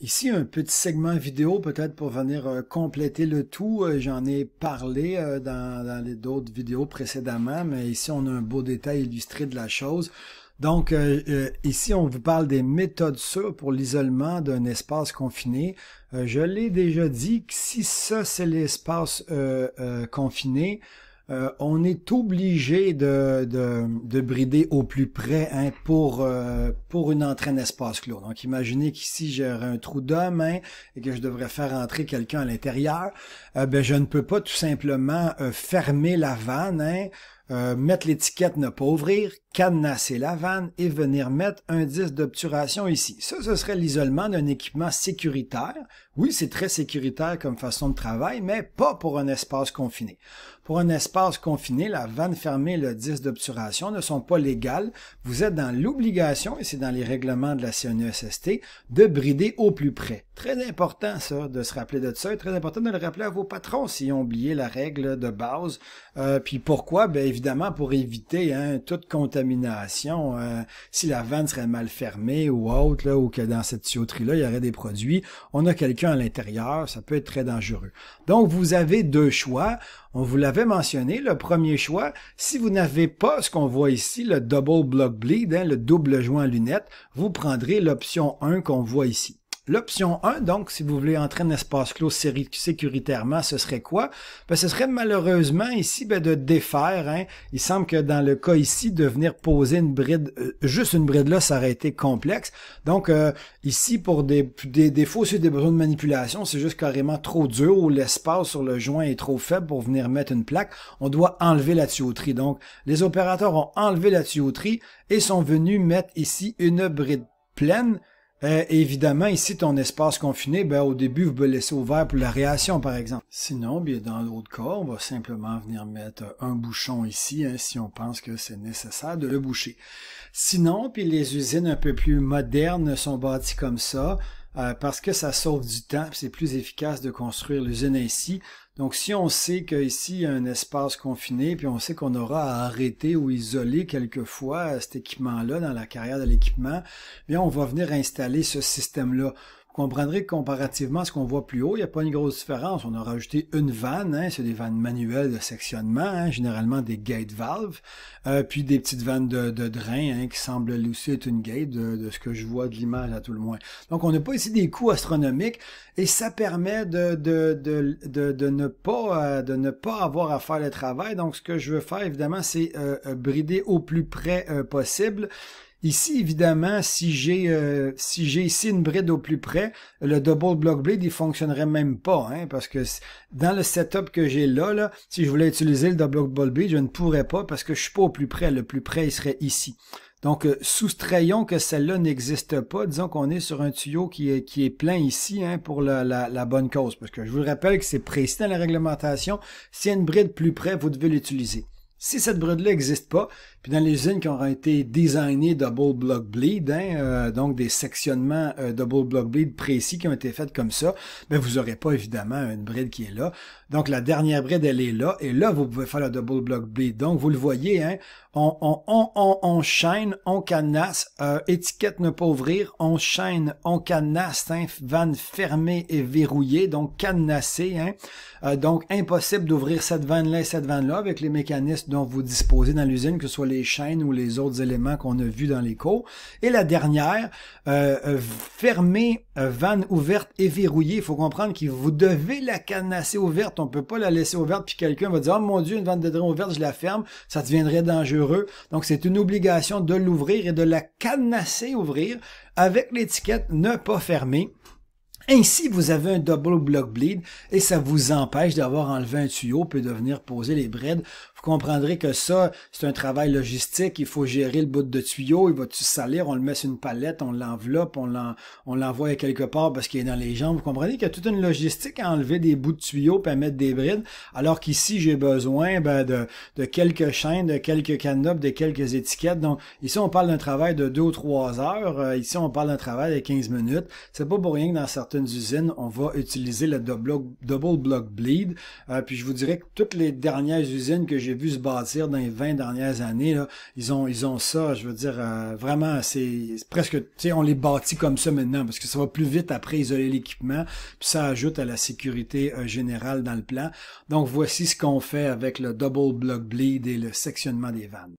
Ici, un petit segment vidéo peut-être pour venir euh, compléter le tout. Euh, j'en ai parlé euh, dans, les d'autres vidéos précédemment, mais ici, on a un beau détail illustré de la chose. Donc, ici, on vous parle des méthodes sûres pour l'isolement d'un espace confiné. je l'ai déjà dit, que si ça, c'est l'espace confiné, euh, on est obligé de, de, de, brider au plus près hein, pour, euh, pour une entrée espace clos. Donc imaginez qu'ici j'aurais un trou d'homme et que je devrais faire entrer quelqu'un à l'intérieur, euh, ben je ne peux pas tout simplement fermer la vanne. Hein, euh, mettre l'étiquette ne pas ouvrir, cadenasser la vanne et venir mettre un disque d'obturation ici. Ça, ce serait l'isolement d'un équipement sécuritaire. Oui, c'est très sécuritaire comme façon de travail, mais pas pour un espace confiné. Pour un espace confiné, la vanne fermée et le disque d'obturation ne sont pas légales. Vous êtes dans l'obligation, et c'est dans les règlements de la CNESST, de brider au plus près. Très important, ça, de se rappeler de ça, très important de le rappeler à vos patrons s'ils ont oublié la règle de base. Euh, puis pourquoi? Ben, évidemment pour éviter hein, toute contamination. Euh, si la vanne serait mal fermée ou autre, là, ou que dans cette tuyauterie-là, il y aurait des produits, on a quelqu'un à l'intérieur, ça peut être très dangereux. Donc, vous avez deux choix. On vous l'avait mentionné, le premier choix, si vous n'avez pas ce qu'on voit ici, le double block bleed, hein, le double joint lunette, vous prendrez l'option 1 qu'on voit ici. L'option 1, donc, si vous voulez entrer un espace clos sécuritairement, ce serait quoi? Ben, ce serait malheureusement ici ben, de défaire. Hein. Il semble que dans le cas ici, de venir poser une bride, euh, juste une bride là, ça aurait été complexe. Donc euh, ici, pour des, des défauts sur des besoins de manipulation, c'est juste carrément trop dur ou l'espace sur le joint est trop faible pour venir mettre une plaque. On doit enlever la tuyauterie. Donc, les opérateurs ont enlevé la tuyauterie et sont venus mettre ici une bride pleine euh, évidemment, ici, ton espace confiné, ben, au début, vous pouvez le laisser ouvert pour la réaction, par exemple. Sinon, bien, dans l'autre corps, on va simplement venir mettre un bouchon ici, hein, si on pense que c'est nécessaire de le boucher. Sinon, puis les usines un peu plus modernes sont bâties comme ça. Euh, parce que ça sauve du temps, c'est plus efficace de construire l'usine ici. Donc si on sait qu'ici il y a un espace confiné, puis on sait qu'on aura à arrêter ou isoler quelquefois euh, cet équipement-là dans la carrière de l'équipement, bien on va venir installer ce système-là. Vous comprendrez que comparativement à ce qu'on voit plus haut, il n'y a pas une grosse différence. On a rajouté une vanne, hein, c'est des vannes manuelles de sectionnement, hein, généralement des gate valves, euh, puis des petites vannes de, drain hein, qui semblent aussi être une gate de, ce que je vois de l'image à tout le moins. Donc on n'a pas ici des coûts astronomiques et ça permet de, de ne, pas, euh, de ne pas avoir à faire le travail. Donc ce que je veux faire évidemment c'est euh, brider au plus près possible Ici, évidemment, si j'ai euh, si j'ai ici une bride au plus près, le double block blade, il fonctionnerait même pas, hein, parce que dans le setup que j'ai là, là, si je voulais utiliser le double block blade, je ne pourrais pas parce que je suis pas au plus près. Le plus près, il serait ici. Donc, euh, soustrayons que celle-là n'existe pas. Disons qu'on est sur un tuyau qui est, qui est plein ici hein, pour la, bonne cause. Parce que je vous rappelle que c'est précis dans la réglementation. S'il y a une bride plus près, vous devez l'utiliser. Si cette bride là n'existe pas, puis dans les usines qui ont été designées double block bleed, hein, euh, donc des sectionnements euh, double block bleed précis qui ont été faits comme ça, mais ben, vous n'aurez pas évidemment une bride qui est là. Donc la dernière bride, elle est là, et là, vous pouvez faire le double block bleed. Donc vous le voyez, hein, on, on, on, on, chaîne, on canasse, euh, étiquette ne pas ouvrir, on chaîne, on canasse, hein, vanne fermée et verrouillée, donc canassée, hein, donc impossible d'ouvrir cette vanne-là et cette vanne-là avec les mécanismes dont vous disposez dans l'usine, que ce soit les chaînes ou les autres éléments qu'on a vus dans les Et la dernière, euh, euh, fermer euh, vanne ouverte et verrouillée. Il faut comprendre que vous devez la canasser ouverte. On peut pas la laisser ouverte, puis quelqu'un va dire, oh mon Dieu, une vanne de drain ouverte, je la ferme, ça deviendrait dangereux. Donc c'est une obligation de l'ouvrir et de la canasser ouvrir avec l'étiquette ne pas fermer. Ainsi, vous avez un double block bleed et ça vous empêche d'avoir enlevé un tuyau puis de venir poser les braids comprendrez que ça, c'est un travail logistique. Il faut gérer le bout de tuyau. Il va-tu salir? On le met sur une palette, on l'enveloppe, on l'envoie quelque part parce qu'il est dans les jambes. Vous comprenez qu'il y a toute une logistique à enlever des bouts de tuyau puis à mettre des brides. Alors qu'ici, j'ai besoin ben, de, de, quelques chaînes, de quelques canopes, de quelques étiquettes. Donc ici, on parle d'un travail de deux ou trois heures. Euh, ici, on parle d'un travail de 15 minutes. C'est pas pour rien que dans certaines usines, on va utiliser le double, double block bleed. Euh, puis je vous dirais que toutes les dernières usines que j'ai vu se bâtir dans les 20 dernières années. Ils ont ils ont ça, je veux dire, euh, vraiment, c'est presque, tu sais, on les bâtit comme ça maintenant parce que ça va plus vite après isoler l'équipement, puis ça ajoute à la sécurité euh, générale dans le plan. Donc voici ce qu'on fait avec le double block bleed et le sectionnement des vannes.